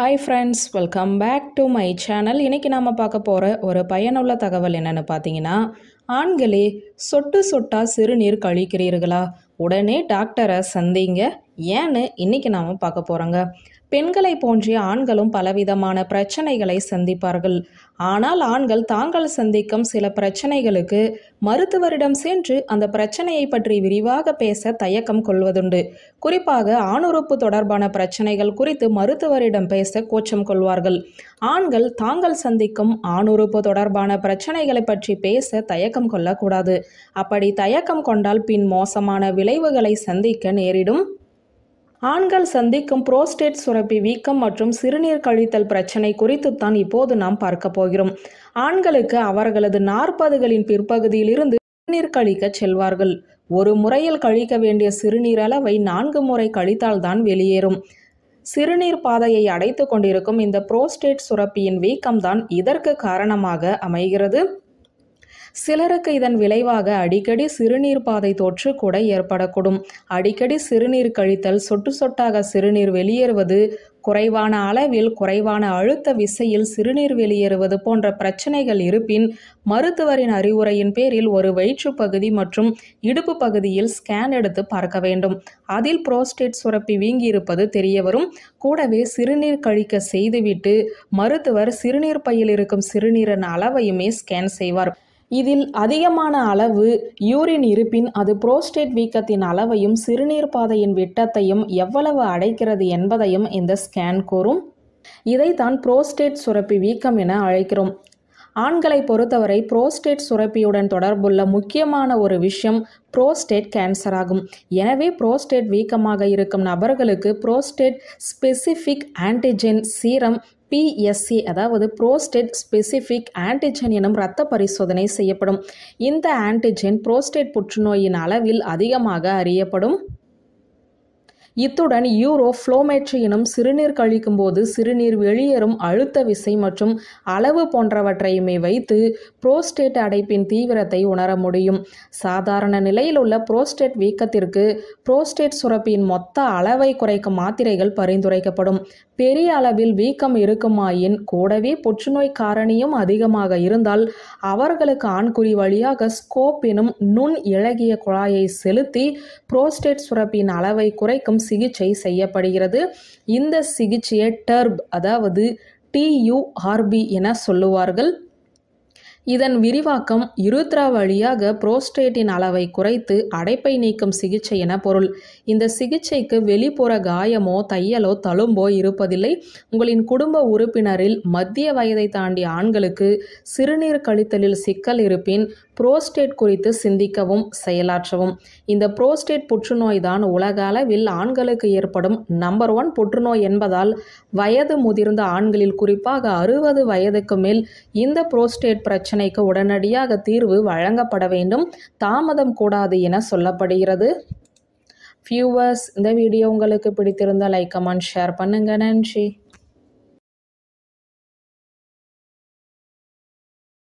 hi friends welcome back to my channel இன்றைக்கி நாம் பார்க்க போகிற ஒரு பயனுள்ள தகவல் என்னென்னு பார்த்தீங்கன்னா ஆண்களே சொட்டு சொட்டாக சிறுநீர் கழிக்கிறீர்களா உடனே டாக்டரை சந்திங்க ஏன்னு இன்னைக்கு நாம் பார்க்க போகிறோங்க பெண்களை போன்றே ஆண்களும் பலவிதமான பிரச்சனைகளை சந்திப்பார்கள் ஆனால் ஆண்கள் தாங்கள் சந்திக்கும் சில பிரச்சனைகளுக்கு மருத்துவரிடம் சென்று அந்த பிரச்சனையை பற்றி விரிவாக பேச தயக்கம் கொள்வதுண்டு குறிப்பாக ஆணுறுப்பு தொடர்பான பிரச்சனைகள் குறித்து மருத்துவரிடம் பேச கோச்சம் கொள்வார்கள் ஆண்கள் தாங்கள் சந்திக்கும் ஆணுறுப்பு தொடர்பான பிரச்சனைகளை பற்றி பேச தயக்கம் கொள்ளக்கூடாது அப்படி தயக்கம் கொண்டால் பின் மோசமான விளைவுகளை சந்திக்க நேரிடும் ஆண்கள் சந்திக்கும் புரோஸ்டேட் சுரப்பி வீக்கம் மற்றும் சிறுநீர் கழித்தல் பிரச்சனை குறித்து தான் இப்போது நாம் பார்க்க போகிறோம் ஆண்களுக்கு அவர்களது நாற்பதுகளின் பிற்பகுதியிலிருந்து சிறுநீர் கழிக்க செல்வார்கள் ஒரு முறையில் கழிக்க வேண்டிய சிறுநீர் அளவை நான்கு முறை கழித்தால்தான் வெளியேறும் சிறுநீர் பாதையை அடைத்து கொண்டிருக்கும் இந்த புரோஸ்டேட் சுரப்பியின் வீக்கம்தான் இதற்கு காரணமாக அமைகிறது சிலருக்கு இதன் விளைவாக அடிக்கடி சிறுநீர் பாதை தொற்று கூட ஏற்படக்கூடும் அடிக்கடி சிறுநீர் கழித்தல் சொட்டு சொட்டாக சிறுநீர் வெளியேறுவது குறைவான அளவில் குறைவான அழுத்த விசையில் சிறுநீர் வெளியேறுவது போன்ற பிரச்சனைகள் இருப்பின் மருத்துவரின் அறிவுரையின் பேரில் ஒரு வயிற்று பகுதி மற்றும் இடுப்பு பகுதியில் ஸ்கேன் எடுத்து பார்க்க வேண்டும் அதில் புரோஸ்டேட் சுரப்பி வீங்கியிருப்பது தெரியவரும் கூடவே சிறுநீர் கழிக்க செய்துவிட்டு மருத்துவர் சிறுநீர் பையில் இருக்கும் சிறுநீரின் அளவையுமே ஸ்கேன் செய்வார் இதில் அதிகமான அளவு யூரின் இருப்பின் அது புரோஸ்டேட் வீக்கத்தின் அளவையும் சிறுநீர் பாதையின் விட்டத்தையும் எவ்வளவு அடைக்கிறது என்பதையும் இந்த ஸ்கேன் கூறும் இதைத்தான் புரோஸ்டேட் சுரப்பி வீக்கம் என அழைக்கிறோம் ஆண்களை பொறுத்தவரை புரோஸ்டேட் சுரப்பியுடன் தொடர்புள்ள முக்கியமான ஒரு விஷயம் புரோஸ்டேட் கேன்சர் ஆகும் எனவே புரோஸ்டேட் வீக்கமாக இருக்கும் நபர்களுக்கு prostate specific antigen serum PSC அதாவது புரோஸ்டேட் ஸ்பெசிஃபிக் ஆன்டிஜென் எனும் இரத்த பரிசோதனை செய்யப்படும் இந்த ஆன்டிஜென் புரோஸ்டேட் புற்றுநோயின் அளவில் அதிகமாக அறியப்படும் இத்துடன் யூரோ ஃப்ளோமேட்ரி எனும் சிறுநீர் கழிக்கும் போது சிறுநீர் வெளியேறும் அழுத்த விசை மற்றும் அளவு போன்றவற்றையுமே வைத்து புரோஸ்டேட் அடைப்பின் தீவிரத்தை உணர முடியும் சாதாரண நிலையில் உள்ள புரோஸ்டேட் வீக்கத்திற்கு புரோஸ்டேட் சுரப்பியின் மொத்த அளவை குறைக்கும் மாத்திரைகள் பரிந்துரைக்கப்படும் பெரிய அளவில் வீக்கம் இருக்குமாயின் கூடவே புற்றுநோய் காரணியும் அதிகமாக இருந்தால் அவர்களுக்கு ஆண்குறி வழியாக ஸ்கோப் எனும் நுண் இழகிய குழாயை செலுத்தி புரோஸ்டேட் சுரப்பின் அளவை குறைக்கும் சிகிச்சை செய்யப்படுகிறது இந்த சிகிச்சையை டர்ப் அதாவது டியூஆர்பி என சொல்லுவார்கள் இதன் விரிவாக்கம் இருத்ரா வழியாக புரோஸ்டேட்டின் அளவை குறைத்து அடைப்பை நீக்கும் சிகிச்சை என பொருள் இந்த சிகிச்சைக்கு வெளிப்புற காயமோ தையலோ தழும்போ இருப்பதில்லை உங்களின் குடும்ப உறுப்பினரில் மத்திய வயதை தாண்டிய ஆண்களுக்கு சிறுநீர் கழித்தலில் சிக்கல் இருப்பின் புரோஸ்டேட் குறித்து சிந்திக்கவும் செயலாற்றவும் இந்த புரோஸ்டேட் புற்றுநோய் தான் உலக அளவில் ஆண்களுக்கு ஏற்படும் நம்பர் ஒன் புற்றுநோய் என்பதால் வயது முதிர்ந்த ஆண்களில் குறிப்பாக அறுபது வயதுக்கு மேல் இந்த புரோஸ்டேட் பிரச்சனைக்கு உடனடியாக தீர்வு வழங்கப்பட வேண்டும் தாமதம் கூடாது என சொல்லப்படுகிறது ஃபியூவர்ஸ் இந்த வீடியோ உங்களுக்கு பிடித்திருந்தால் லைக் கமெண்ட் ஷேர் பண்ணுங்கள் நன்றி